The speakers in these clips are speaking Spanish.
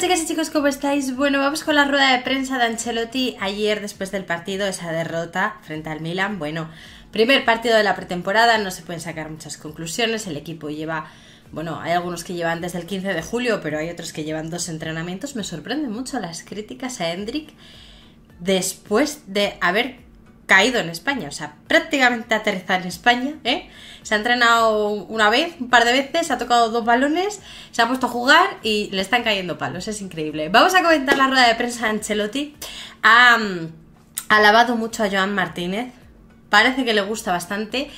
chicas y chicos, ¿cómo estáis? Bueno, vamos con la rueda de prensa de Ancelotti ayer después del partido, esa derrota frente al Milan. Bueno, primer partido de la pretemporada, no se pueden sacar muchas conclusiones, el equipo lleva, bueno, hay algunos que llevan desde el 15 de julio, pero hay otros que llevan dos entrenamientos. Me sorprenden mucho las críticas a Hendrik después de haber caído en España, o sea, prácticamente aterriza en España, ¿eh? Se ha entrenado una vez, un par de veces, ha tocado dos balones, se ha puesto a jugar y le están cayendo palos, es increíble. Vamos a comentar la rueda de prensa de Ancelotti. Ha mm, alabado mucho a Joan Martínez, parece que le gusta bastante,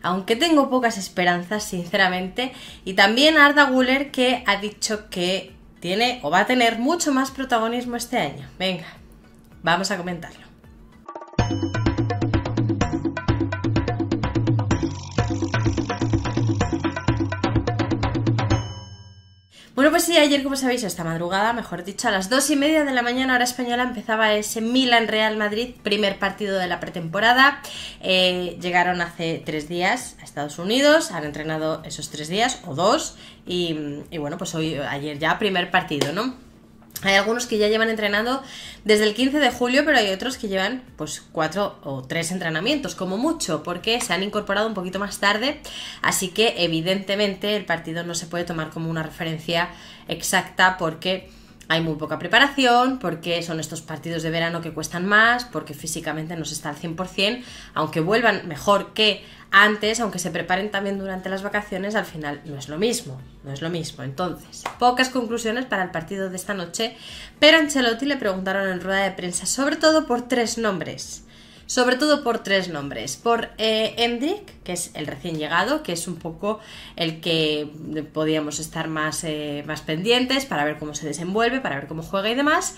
aunque tengo pocas esperanzas, sinceramente. Y también a Arda Guller que ha dicho que tiene o va a tener mucho más protagonismo este año. Venga, vamos a comentarlo. pues sí, ayer, como sabéis, esta madrugada, mejor dicho, a las dos y media de la mañana, hora española, empezaba ese Milan Real Madrid, primer partido de la pretemporada. Eh, llegaron hace tres días a Estados Unidos, han entrenado esos tres días o dos, y, y bueno, pues hoy, ayer ya, primer partido, ¿no? Hay algunos que ya llevan entrenando desde el 15 de julio, pero hay otros que llevan pues cuatro o tres entrenamientos, como mucho, porque se han incorporado un poquito más tarde, así que evidentemente el partido no se puede tomar como una referencia exacta porque hay muy poca preparación, porque son estos partidos de verano que cuestan más, porque físicamente no se está al 100%, aunque vuelvan mejor que antes, aunque se preparen también durante las vacaciones, al final no es lo mismo, no es lo mismo. Entonces, pocas conclusiones para el partido de esta noche, pero Ancelotti le preguntaron en rueda de prensa, sobre todo por tres nombres sobre todo por tres nombres. Por eh, que es el recién llegado, que es un poco el que podíamos estar más, eh, más pendientes para ver cómo se desenvuelve, para ver cómo juega y demás.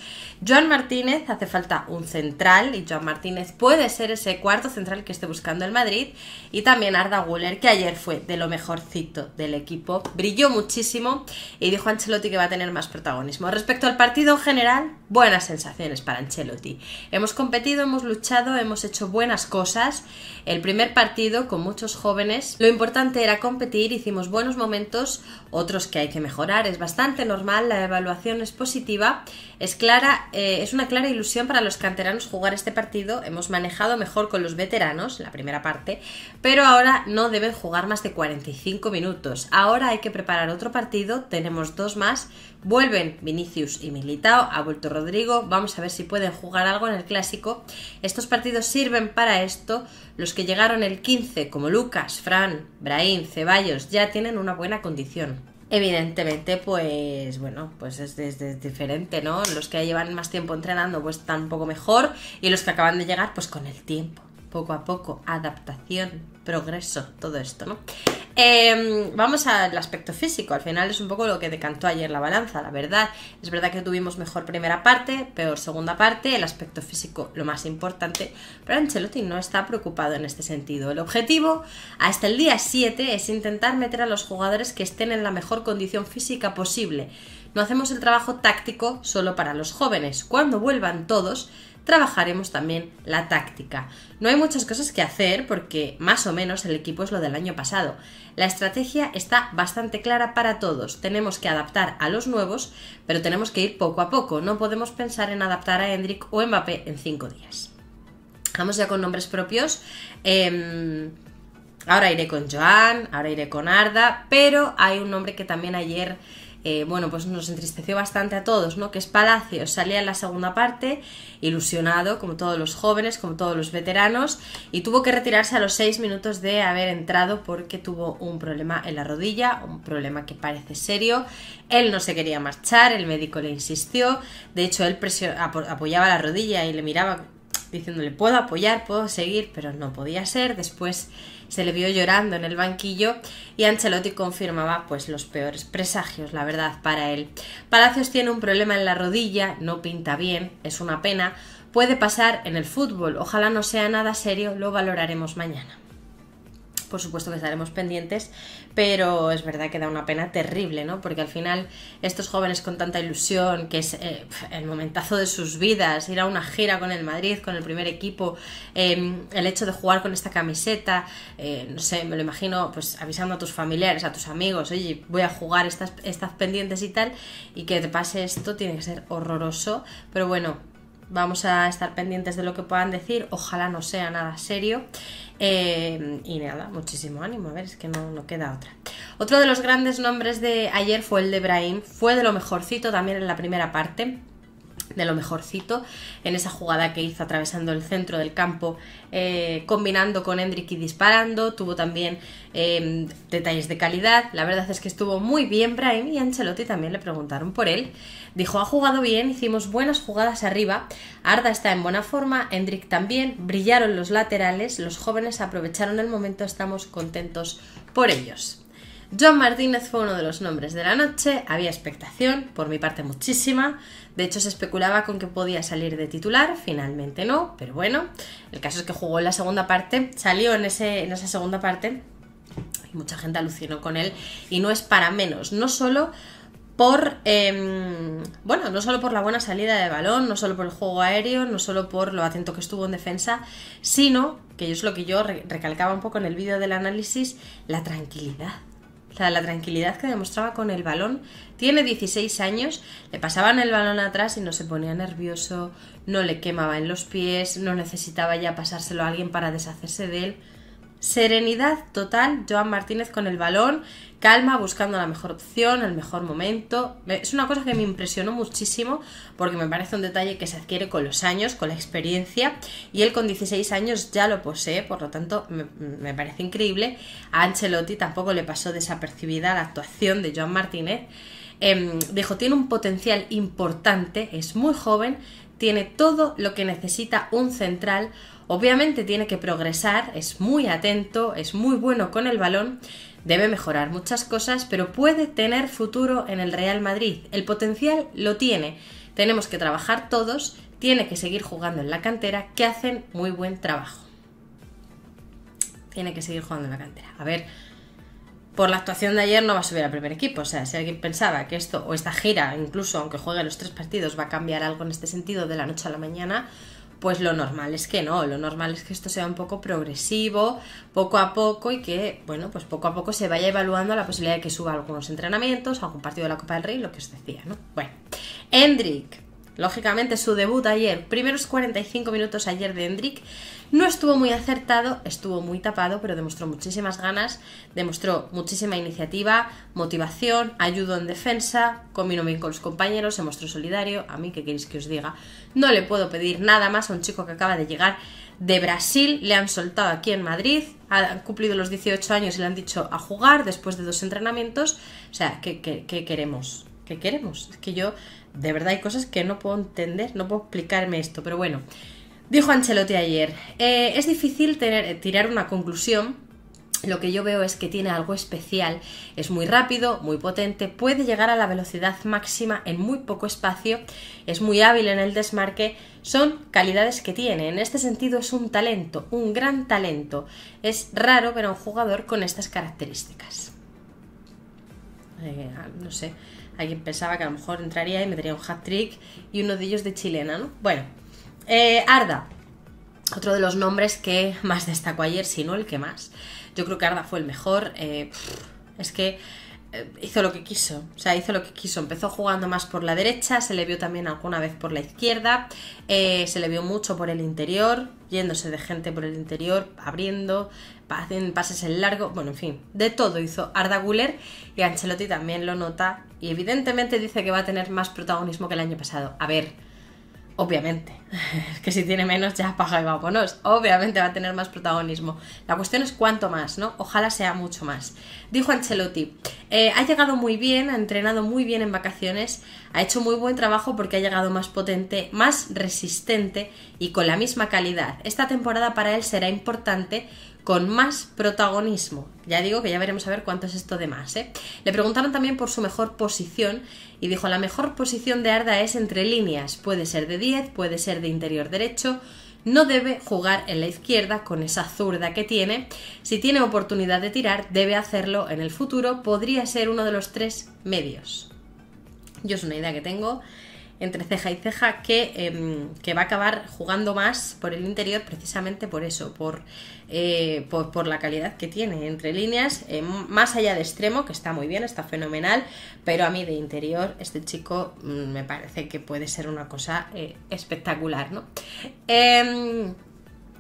Joan Martínez, hace falta un central y Joan Martínez puede ser ese cuarto central que esté buscando el Madrid. Y también Arda Guller, que ayer fue de lo mejorcito del equipo, brilló muchísimo y dijo a Ancelotti que va a tener más protagonismo. Respecto al partido en general, buenas sensaciones para Ancelotti. Hemos competido, hemos luchado, hemos hecho buenas cosas. El primer partido con muchos jóvenes, lo importante era competir, hicimos buenos momentos, otros que hay que mejorar, es bastante normal, la evaluación es positiva, es clara, eh, es una clara ilusión para los canteranos jugar este partido, hemos manejado mejor con los veteranos, la primera parte, pero ahora no deben jugar más de 45 minutos, ahora hay que preparar otro partido, tenemos dos más, Vuelven Vinicius y Militao, ha vuelto Rodrigo, vamos a ver si pueden jugar algo en el clásico. Estos partidos sirven para esto. Los que llegaron el 15, como Lucas, Fran, Brahim, Ceballos, ya tienen una buena condición. Evidentemente, pues bueno, pues es, diferente, ¿no? Los que llevan más tiempo entrenando, pues están un poco mejor, y los que acaban de llegar, pues con el tiempo poco a poco, adaptación, progreso, todo esto, ¿no? Em, vamos al aspecto físico, al final es un poco lo que decantó ayer la balanza, la verdad. Es verdad que tuvimos mejor primera parte, peor segunda parte, el aspecto físico lo más importante, pero Ancelotti no está preocupado en este sentido. El objetivo hasta el día 7 es intentar meter a los jugadores que estén en la mejor condición física posible no hacemos el trabajo táctico solo para los jóvenes. Cuando vuelvan todos, trabajaremos también la táctica. No hay muchas cosas que hacer porque más o menos el equipo es lo del año pasado. La estrategia está bastante clara para todos. Tenemos que adaptar a los nuevos, pero tenemos que ir poco a poco. No podemos pensar en adaptar a Hendrik o Mbappé en cinco días. Vamos ya con nombres propios. Em, ahora iré con Joan, ahora iré con Arda, pero hay un nombre que también ayer eh, bueno, pues nos entristeció bastante a todos, ¿no? Que es palacio, salía en la segunda parte, ilusionado, como todos los jóvenes, como todos los veteranos, y tuvo que retirarse a los seis minutos de haber entrado porque tuvo un problema en la rodilla, un problema que parece serio. Él no se quería marchar, el médico le insistió, de hecho él apoyaba la rodilla y le miraba diciéndole puedo apoyar, puedo seguir, pero no podía ser. Después se le vio llorando en el banquillo y Ancelotti confirmaba pues los peores presagios, la verdad, para él. Palacios tiene un problema en la rodilla, no pinta bien, es una pena. Puede pasar en el fútbol, ojalá no sea nada serio, lo valoraremos mañana por supuesto que estaremos pendientes, pero es verdad que da una pena terrible, ¿no? Porque al final estos jóvenes con tanta ilusión, que es eh, el momentazo de sus vidas, ir a una gira con el Madrid, con el primer equipo, em, el hecho de jugar con esta camiseta, eh, no sé, me lo imagino, pues avisando a tus familiares, a tus amigos, oye, voy a jugar estas, estas pendientes y tal, y que te pase esto tiene que ser horroroso, pero bueno, vamos a estar pendientes de lo que puedan decir, ojalá no sea nada serio. Eh, y nada, muchísimo ánimo, a ver, es que no, no queda otra. Otro de los grandes nombres de ayer fue el de Brahim, fue de lo mejorcito también en la primera parte de lo mejorcito en esa jugada que hizo atravesando el centro del campo, eh, combinando con Hendrik y disparando. Tuvo también em, detalles de calidad. La verdad es que estuvo muy bien Brahim y Ancelotti también le preguntaron por él. Dijo: Ha jugado bien, hicimos buenas jugadas arriba. Arda está en buena forma, Hendrick también. Brillaron los laterales, los jóvenes aprovecharon el momento, estamos contentos por ellos. John Martínez fue uno de los nombres de la noche, había expectación, por mi parte muchísima, de hecho se especulaba con que podía salir de titular, finalmente no, pero bueno, el caso es que jugó en la segunda parte, salió en, ese, en esa segunda parte y mucha gente alucinó con él y no es para menos, no solo por em, bueno, no solo por la buena salida de balón, no solo por el juego aéreo, no solo por lo atento que estuvo en defensa, sino, que es lo que yo recalcaba un poco en el vídeo del análisis, la tranquilidad la tranquilidad que demostraba con el balón. Tiene 16 años, le pasaban el balón atrás y no se ponía nervioso, no le quemaba en los pies, no necesitaba ya pasárselo a alguien para deshacerse de él. Serenidad total, Joan Martínez con el balón, calma, buscando la mejor opción, el mejor momento. Es una cosa que me impresionó muchísimo porque me parece un detalle que se adquiere con los años, con la experiencia y él con 16 años ya lo posee, por lo tanto me, parece increíble. A Ancelotti tampoco le pasó desapercibida la actuación de Joan Martínez. Em, dijo, tiene un potencial importante, es muy joven, tiene todo lo que necesita un central Obviamente tiene que progresar, es muy atento, es muy bueno con el balón, debe mejorar muchas cosas, pero puede tener futuro en el Real Madrid. El potencial lo tiene. Tenemos que trabajar todos, tiene que seguir jugando en la cantera, que hacen muy buen trabajo. Tiene que seguir jugando en la cantera. A ver, por la actuación de ayer no va a subir al primer equipo. O sea, si alguien pensaba que esto o esta gira, incluso aunque juegue los tres partidos, va a cambiar algo en este sentido de la noche a la mañana, pues lo normal es que no, lo normal es que esto sea un poco progresivo, poco a poco y que, bueno, pues poco a poco se vaya evaluando la posibilidad de que suba algunos entrenamientos, algún partido de la Copa del Rey, lo que os decía, ¿no? Bueno, Hendrik, Lógicamente su debut ayer, primeros 45 minutos ayer de Hendrik, no estuvo muy acertado, estuvo muy tapado, pero demostró muchísimas ganas, demostró muchísima iniciativa, motivación, ayudo en defensa, combinó bien con los compañeros, se mostró solidario, a mí qué queréis que os diga, no le puedo pedir nada más a un chico que acaba de llegar de Brasil, le han soltado aquí en Madrid, ha cumplido los 18 años y le han dicho a jugar después de dos entrenamientos, o sea, ¿qué, qué, qué queremos? ¿Qué queremos? Es que yo, de verdad, hay cosas que no puedo entender, no puedo explicarme esto, pero bueno. Dijo Ancelotti ayer, eh, es difícil tener, tirar una conclusión lo que yo veo es que tiene algo especial, es muy rápido, muy potente, puede llegar a la velocidad máxima en muy poco espacio, es muy hábil en el desmarque, son calidades que tiene, en este sentido es un talento, un gran talento, es raro ver a un jugador con estas características. Eh, no sé, alguien pensaba que a lo mejor entraría y me daría un hat trick y uno de ellos de chilena, ¿no? Bueno, eh, Arda, otro de los nombres que más destacó ayer, si no el que más. Yo creo que Arda fue el mejor. Eh, es que eh, hizo lo que quiso, o sea, hizo lo que quiso. Empezó jugando más por la derecha, se le vio también alguna vez por la izquierda, eh, se le vio mucho por el interior, yéndose de gente por el interior, abriendo, pases en largo, bueno, en fin, de todo hizo Arda Guller y Ancelotti también lo nota y evidentemente dice que va a tener más protagonismo que el año pasado. A ver, obviamente. que si tiene menos ya paga y vámonos. Obviamente va a tener más protagonismo. La cuestión es cuánto más, ¿no? Ojalá sea mucho más. Dijo Ancelotti, eh, ha llegado muy bien, ha entrenado muy bien en vacaciones, ha hecho muy buen trabajo porque ha llegado más potente, más resistente y con la misma calidad. Esta temporada para él será importante con más protagonismo. Ya digo que ya veremos a ver cuánto es esto de más. ¿eh? Le preguntaron también por su mejor posición y dijo, la mejor posición de Arda es entre líneas, puede ser de 10, puede ser de interior derecho, no debe jugar en la izquierda con esa zurda que tiene. Si tiene oportunidad de tirar, debe hacerlo en el futuro. Podría ser uno de los tres medios. Yo es una idea que tengo entre ceja y ceja que, em, que, va a acabar jugando más por el interior precisamente por eso, por, eh, la calidad que tiene entre líneas, em, más allá de extremo, que está muy bien, está fenomenal, pero a mí de interior este chico mm, me parece que puede ser una cosa eh, espectacular, ¿no? Em,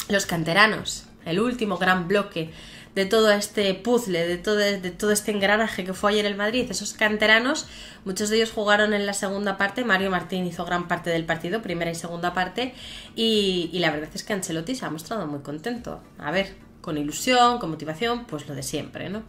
los canteranos, el último gran bloque de todo este puzzle, de todo, de todo este engranaje que fue ayer el Madrid. Esos canteranos, muchos de ellos jugaron en la segunda parte, Mario Martín hizo gran parte del partido, primera y segunda parte, y, la verdad es que Ancelotti se ha mostrado muy contento. A ver, con ilusión, con motivación, pues lo de siempre, ¿no?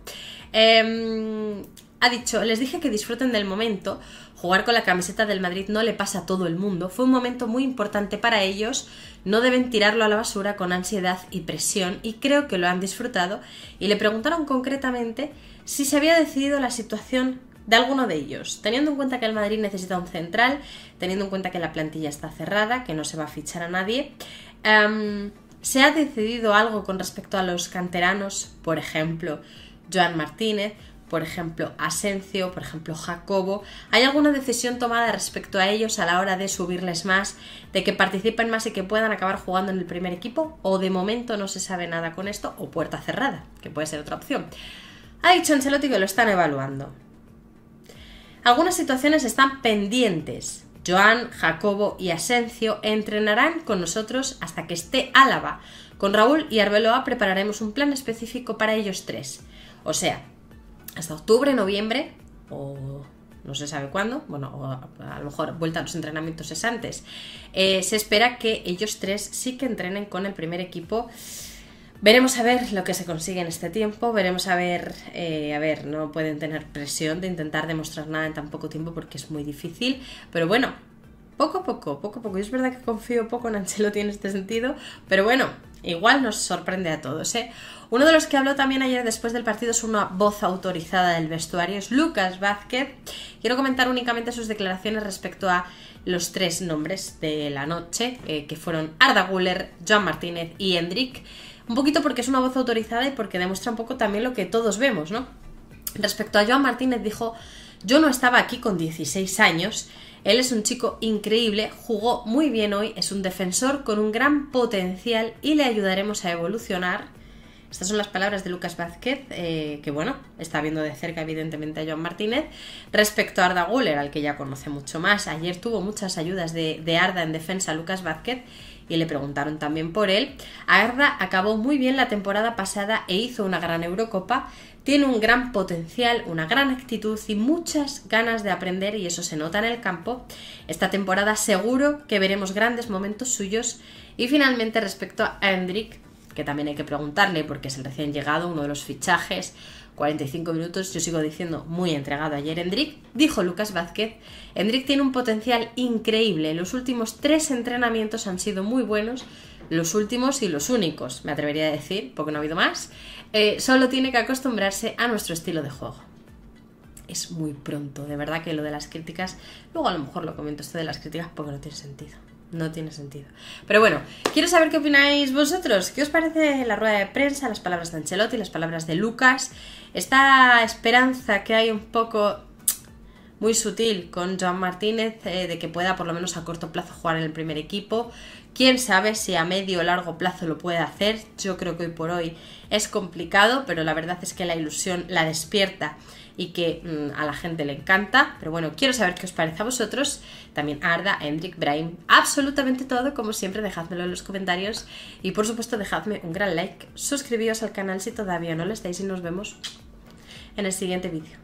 Em, ha dicho, les dije que disfruten del momento, jugar con la camiseta del Madrid no le pasa a todo el mundo, fue un momento muy importante para ellos, no deben tirarlo a la basura con ansiedad y presión y creo que lo han disfrutado y le preguntaron concretamente si se había decidido la situación de alguno de ellos, teniendo en cuenta que el Madrid necesita un central, teniendo en cuenta que la plantilla está cerrada, que no se va a fichar a nadie. Em, ¿Se ha decidido algo con respecto a los canteranos, por ejemplo, Joan Martínez, por ejemplo Asencio, por ejemplo Jacobo, ¿hay alguna decisión tomada respecto a ellos a la hora de subirles más, de que participen más y que puedan acabar jugando en el primer equipo? ¿O de momento no se sabe nada con esto? ¿O puerta cerrada, que puede ser otra opción? Ha dicho Ancelotti que lo están evaluando. Algunas situaciones están pendientes. Joan, Jacobo y Asencio entrenarán con nosotros hasta que esté Álava. Con Raúl y Arbeloa prepararemos un plan específico para ellos tres. O sea, hasta octubre, noviembre o no se sabe cuándo, bueno, a lo mejor vuelta a los entrenamientos es antes, eh, se espera que ellos tres sí que entrenen con el primer equipo. Veremos a ver lo que se consigue en este tiempo, veremos a ver, eh, a ver, no pueden tener presión de intentar demostrar nada en tan poco tiempo porque es muy difícil, pero bueno, poco a poco, poco a poco. y es verdad que confío poco en Ancelotti en este sentido, pero bueno, Igual nos sorprende a todos, ¿eh? Uno de los que habló también ayer después del partido es una voz autorizada del vestuario, es Lucas Vázquez. Quiero comentar únicamente sus declaraciones respecto a los tres nombres de la noche, eh, que fueron Arda Guller, Joan Martínez y Hendrik. Un poquito porque es una voz autorizada y porque demuestra un poco también lo que todos vemos, ¿no? Respecto a Joan Martínez dijo yo no estaba aquí con 16 años. Él es un chico increíble, jugó muy bien hoy, es un defensor con un gran potencial y le ayudaremos a evolucionar. Estas son las palabras de Lucas Vázquez, eh, que bueno, está viendo de cerca evidentemente a Joan Martínez. Respecto a Arda Guller, al que ya conoce mucho más, ayer tuvo muchas ayudas de, de Arda en defensa Lucas Vázquez y le preguntaron también por él. Arda acabó muy bien la temporada pasada e hizo una gran Eurocopa. Tiene un gran potencial, una gran actitud y muchas ganas de aprender y eso se nota en el campo. Esta temporada seguro que veremos grandes momentos suyos. Y finalmente respecto a Hendrik, que también hay que preguntarle porque es el recién llegado, uno de los fichajes, 45 minutos, yo sigo diciendo muy entregado ayer Hendrick, dijo Lucas Vázquez, Hendrick tiene un potencial increíble, los últimos tres entrenamientos han sido muy buenos, los últimos y los únicos, me atrevería a decir, porque no ha habido más, eh, solo tiene que acostumbrarse a nuestro estilo de juego. Es muy pronto, de verdad que lo de las críticas, luego a lo mejor lo comento esto de las críticas porque no tiene sentido no tiene sentido. Pero bueno, quiero saber qué opináis vosotros. ¿Qué os parece la rueda de prensa, las palabras de Ancelotti, las palabras de Lucas? Esta esperanza que hay un poco muy sutil con John Martínez eh, de que pueda por lo menos a corto plazo jugar en el primer equipo. Quién sabe si a medio o largo plazo lo puede hacer. Yo creo que hoy por hoy es complicado, pero la verdad es que la ilusión la despierta y que mm, a la gente le encanta. Pero bueno, quiero saber qué os parece a vosotros. También Arda, Hendrik, Brain, absolutamente todo. Como siempre, dejádmelo en los comentarios. Y por supuesto, dejadme un gran like. Suscribíos al canal si todavía no lo estáis y nos vemos en el siguiente vídeo.